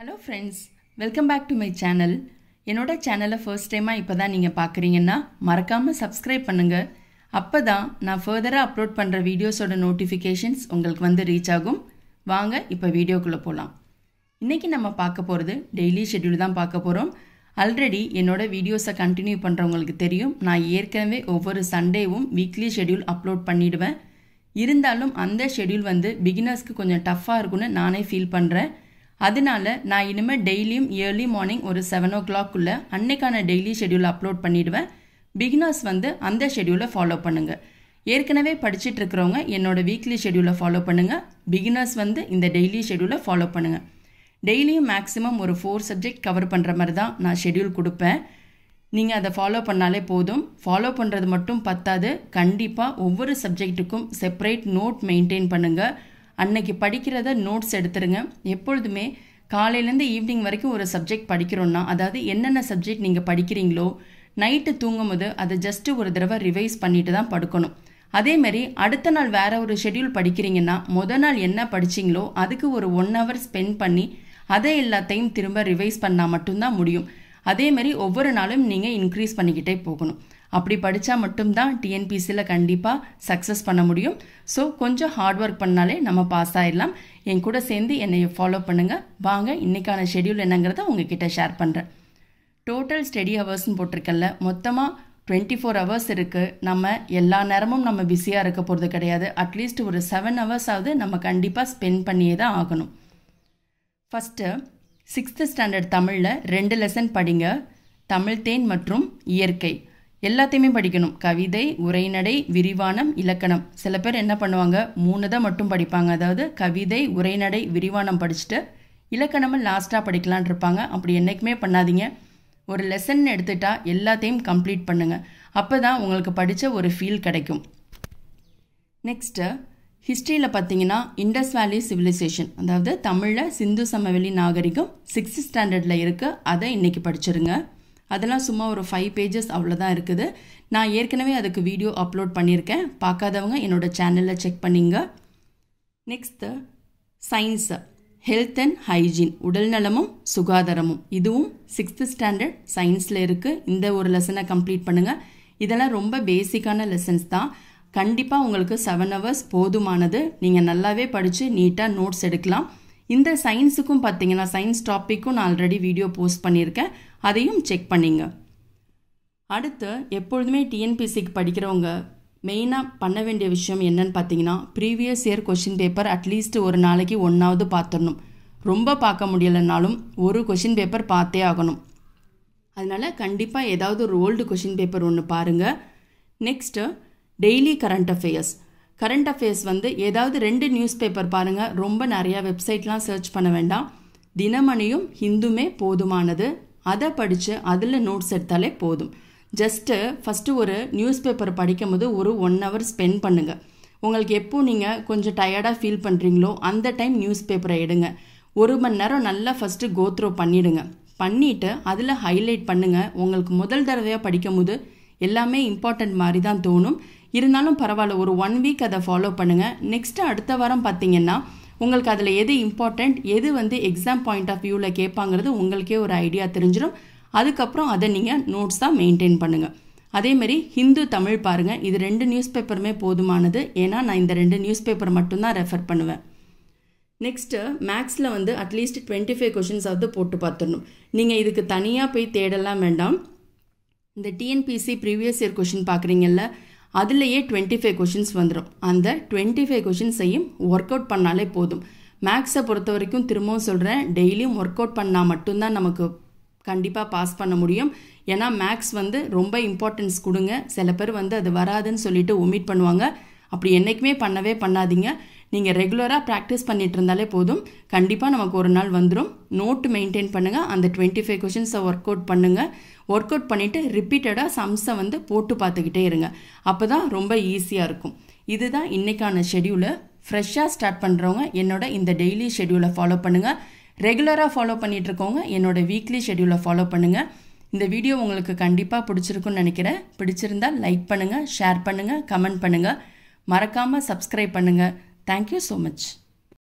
Hello friends welcome back to my channel என்னோடய சேனலை first டைமாக இப்போ தான் நீங்கள் பார்க்குறீங்கன்னா மறக்காமல் சப்ஸ்கிரைப் பண்ணுங்கள் அப்போ தான் நான் ஃபர்தராக அப்லோட் பண்ணுற வீடியோஸோட நோட்டிஃபிகேஷன்ஸ் உங்களுக்கு வந்து ரீச் ஆகும் வாங்க இப்போ வீடியோக்குள்ளே போகலாம் இன்றைக்கி நம்ம பார்க்க போகிறது டெய்லி ஷெட்யூல் தான் பார்க்க போகிறோம் ஆல்ரெடி என்னோடய வீடியோஸை கண்டினியூ பண்ணுறவங்களுக்கு தெரியும் நான் ஏற்கனவே ஒவ்வொரு சண்டேவும் வீக்லி ஷெட்யூல் அப்லோட் பண்ணிவிடுவேன் இருந்தாலும் அந்த ஷெட்யூல் வந்து பிகினர்ஸ்க்கு கொஞ்சம் டஃப்பாக இருக்குன்னு நானே ஃபீல் பண்ணுறேன் அதனால நான் இனிமேல் டெய்லியும் இயர்லி மார்னிங் ஒரு செவன் ஓ கிளாக்குள்ள அன்னைக்கான டெய்லி ஷெடியூல் அப்லோட் பண்ணிவிடுவேன் பிகினர்ஸ் வந்து அந்த ஷெடியூலை ஃபாலோ பண்ணுங்கள் ஏற்கனவே படிச்சுட்டு இருக்கிறவங்க என்னோட வீக்லி ஷெடியூலை ஃபாலோ பண்ணுங்கள் பிகினர்ஸ் வந்து இந்த டெய்லி ஷெடியூலை ஃபாலோ பண்ணுங்கள் டெய்லியும் மேக்ஸிமம் ஒரு ஃபோர் சப்ஜெக்ட் கவர் பண்ணுற மாதிரி தான் நான் ஷெடியூல் கொடுப்பேன் நீங்கள் அதை ஃபாலோ பண்ணாலே போதும் ஃபாலோ பண்ணுறது மட்டும் பத்தாது கண்டிப்பாக ஒவ்வொரு சப்ஜெக்ட்டுக்கும் செப்பரேட் நோட் மெயின்டைன் பண்ணுங்கள் அன்னைக்கு படிக்கிறத நோட்ஸ் எடுத்துருங்க எப்பொழுதுமே காலையிலேருந்து ஈவினிங் வரைக்கும் ஒரு சப்ஜெக்ட் படிக்கிறோன்னா அதாவது என்னென்ன சப்ஜெக்ட் நீங்கள் படிக்கிறீங்களோ நைட்டு தூங்கும்போது அதை ஜஸ்ட்டு ஒரு தடவை ரிவைஸ் பண்ணிட்டு தான் படுக்கணும் அதேமாரி அடுத்த நாள் வேறு ஒரு ஷெடியூல் படிக்கிறீங்கன்னா மொதல் நாள் என்ன படிச்சிங்களோ அதுக்கு ஒரு ஒன் ஹவர் ஸ்பெண்ட் பண்ணி அதை எல்லாத்தையும் திரும்ப ரிவைஸ் பண்ணால் மட்டும்தான் முடியும் அதேமாரி ஒவ்வொரு நாளும் நீங்கள் இன்க்ரீஸ் பண்ணிக்கிட்டே போகணும் அப்படி படித்தா மட்டும்தான் டிஎன்பிசியில் கண்டிப்பாக சக்ஸஸ் பண்ண முடியும் ஸோ கொஞ்சம் ஹார்ட் ஒர்க் பண்ணாலே நம்ம பாஸ் ஆகிடலாம் என் கூட சேர்ந்து என்னை ஃபாலோ பண்ணுங்கள் வாங்க இன்றைக்கான ஷெடியூல் என்னங்கிறத உங்ககிட்ட ஷேர் பண்ணுறேன் டோட்டல் ஸ்டடி ஹவர்ஸ்னு போட்டிருக்கல மொத்தமாக டுவெண்ட்டி ஃபோர் ஹவர்ஸ் இருக்குது நம்ம எல்லா நேரமும் நம்ம பிஸியாக இருக்க போகிறது கிடையாது அட்லீஸ்ட் ஒரு செவன் ஹவர்ஸ் ஆகுது நம்ம கண்டிப்பாக ஸ்பெண்ட் பண்ணியே தான் ஆகணும் ஃபஸ்ட்டு சிக்ஸ்த்து ஸ்டாண்டர்ட் தமிழில் ரெண்டு லெசன் படிங்க தமிழ் தேன் மற்றும் இயற்கை எல்லாத்தையுமே படிக்கணும் கவிதை உரைநடை விரிவானம் இலக்கணம் சில பேர் என்ன பண்ணுவாங்க மூணு தான் மட்டும் படிப்பாங்க அதாவது கவிதை உரைநடை விரிவானம் படிச்சுட்டு இலக்கணமும் லாஸ்ட்டாக படிக்கலான் இருப்பாங்க அப்படி என்றைக்குமே பண்ணாதீங்க ஒரு லெசன் எடுத்துட்டா எல்லாத்தையும் கம்ப்ளீட் பண்ணுங்கள் அப்போ தான் உங்களுக்கு படித்த ஒரு ஃபீல் கிடைக்கும் நெக்ஸ்ட்டு ஹிஸ்ட்ரியில் பார்த்தீங்கன்னா இண்டஸ் வேலி சிவிலைசேஷன் அதாவது தமிழில் சிந்து சமவெளி நாகரிகம் சிக்ஸ்த் ஸ்டாண்டர்டில் இருக்குது அதை இன்றைக்கி படிச்சிருங்க அதெல்லாம் சும்மா ஒரு ஃபைவ் பேஜஸ் அவ்வளோதான் இருக்குது நான் ஏற்கனவே அதுக்கு வீடியோ அப்லோட் பண்ணியிருக்கேன் பார்க்காதவங்க என்னோடய சேனலில் செக் பண்ணிங்க next science health and hygiene உடல்நலமும் சுகாதாரமும் இதுவும் சிக்ஸ்த்து ஸ்டாண்டர்ட் சயின்ஸில் இருக்குது இந்த ஒரு லெசனை கம்ப்ளீட் பண்ணுங்கள் இதெல்லாம் ரொம்ப பேசிக்கான லெசன்ஸ் தான் கண்டிப்பாக உங்களுக்கு செவன் ஹவர்ஸ் போதுமானது நீங்கள் நல்லாவே படித்து நீட்டாக நோட்ஸ் எடுக்கலாம் இந்த சயின்ஸுக்கும் பார்த்தீங்கன்னா சயின்ஸ் டாப்பிக்கும் நான் ஆல்ரெடி வீடியோ போஸ்ட் பண்ணியிருக்கேன் அதையும் செக் பண்ணிங்க அடுத்து எப்பொழுதுமே டிஎன்பிசிக்கு படிக்கிறவங்க மெயினாக பண்ண வேண்டிய விஷயம் என்னன்னு பார்த்தீங்கன்னா previous year question paper at least ஒரு நாளைக்கு ஒன்றாவது பார்த்துடணும் ரொம்ப பார்க்க முடியலைனாலும் ஒரு கொஷின் பேப்பர் பார்த்தே ஆகணும் அதனால் கண்டிப்பாக ஏதாவது ஒரு ஓல்டு கொஷின் பேப்பர் ஒன்று பாருங்கள் next daily current affairs current affairs வந்து ஏதாவது ரெண்டு நியூஸ் பேப்பர் பாருங்கள் ரொம்ப நிறையா வெப்சைட்லாம் சர்ச் பண்ண வேண்டாம் தினமணியும் ஹிந்துமே போதுமானது அதை படித்து அதில் நோட்ஸ் எடுத்தாலே போதும் ஜஸ்ட்டு ஃபஸ்ட்டு ஒரு நியூஸ் பேப்பர் படிக்கும் போது ஒரு ஒன் ஹவர் ஸ்பெண்ட் பண்ணுங்கள் உங்களுக்கு எப்போ நீங்கள் கொஞ்சம் டயர்டாக ஃபீல் பண்ணுறீங்களோ அந்த டைம் நியூஸ் பேப்பரை எடுங்க ஒரு மணி நேரம் நல்லா ஃபஸ்ட்டு கோத்ரோ பண்ணிவிடுங்க பண்ணிவிட்டு அதில் ஹைலைட் பண்ணுங்கள் உங்களுக்கு முதல் தடவையாக படிக்கும் போது எல்லாமே இம்பார்ட்டண்ட் மாதிரி தான் தோணும் இருந்தாலும் பரவாயில்ல ஒரு ஒன் வீக் அதை ஃபாலோ பண்ணுங்கள் நெக்ஸ்ட்டு அடுத்த வாரம் பார்த்தீங்கன்னா உங்களுக்கு அதில் எது இம்பார்ட்டண்ட் எது வந்து எக்ஸாம் பாயிண்ட் ஆஃப் வியூவில் கேட்பாங்கிறது உங்களுக்கே ஒரு ஐடியா தெரிஞ்சிடும் அதுக்கப்புறம் அதை நீங்கள் நோட்ஸாக மெயின்டைன் பண்ணுங்கள் அதேமாரி ஹிந்து தமிழ் பாருங்கள் இது ரெண்டு நியூஸ் பேப்பருமே போதுமானது ஏன்னா நான் இந்த ரெண்டு நியூஸ் பேப்பர் மட்டும்தான் ரெஃபர் பண்ணுவேன் நெக்ஸ்ட்டு மேக்ஸில் வந்து அட்லீஸ்ட் டுவெண்ட்டி ஃபைவ் வந்து போட்டு பார்த்துடணும் நீங்கள் இதுக்கு தனியாக போய் தேடலாம் வேண்டாம் இந்த டிஎன்பிசி ப்ரீவியஸ் இயர் கொஷின் பார்க்குறீங்கல்ல அதுலேயே டுவெண்ட்டி ஃபைவ் கொஷின்ஸ் வந்துடும் அந்த டுவெண்ட்டி ஃபைவ் கொஷின்ஸையும் ஒர்க் அவுட் பண்ணாலே போதும் மேக்ஸை பொறுத்த வரைக்கும் திரும்பவும் சொல்கிறேன் டெய்லியும் ஒர்க் அவுட் பண்ணால் மட்டும்தான் நமக்கு கண்டிப்பாக பாஸ் பண்ண முடியும் ஏன்னா மேக்ஸ் வந்து ரொம்ப இம்பார்ட்டன்ஸ் கொடுங்க சில பேர் வந்து அது வராதுன்னு சொல்லிட்டு ஒமிட் பண்ணுவாங்க அப்படி என்றைக்குமே பண்ணவே பண்ணாதீங்க நீங்கள் ரெகுலராக ப்ராக்டிஸ் பண்ணிட்டு இருந்தாலே போதும் கண்டிப்பாக நமக்கு ஒரு நாள் வந்துடும் நோட்டு மெயின்டைன் பண்ணுங்கள் அந்த டுவெண்ட்டி ஃபைவ் கொஷின்ஸை ஒர்க் அவுட் பண்ணுங்கள் ஒர்க் அவுட் பண்ணிவிட்டு ரிப்பீட்டடாக சம்ஸை வந்து போட்டு பார்த்துக்கிட்டே இருங்க அப்போ தான் ரொம்ப ஈஸியாக இருக்கும் இதுதான் இன்றைக்கான ஷெடியூலு ஃப்ரெஷ்ஷாக ஸ்டார்ட் பண்ணுறவங்க என்னோட இந்த டெய்லி ஷெடியூலை ஃபாலோ பண்ணுங்கள் ரெகுலராக ஃபாலோ பண்ணிகிட்டு இருக்கவங்க என்னோட வீக்லி ஷெடியூலை ஃபாலோ பண்ணுங்கள் இந்த வீடியோ உங்களுக்கு கண்டிப்பாக பிடிச்சிருக்குன்னு நினைக்கிறேன் பிடிச்சிருந்தால் லைக் பண்ணுங்கள் ஷேர் பண்ணுங்கள் கமெண்ட் பண்ணுங்கள் மறக்காமல் சப்ஸ்கிரைப் பண்ணுங்கள் Thank you so much.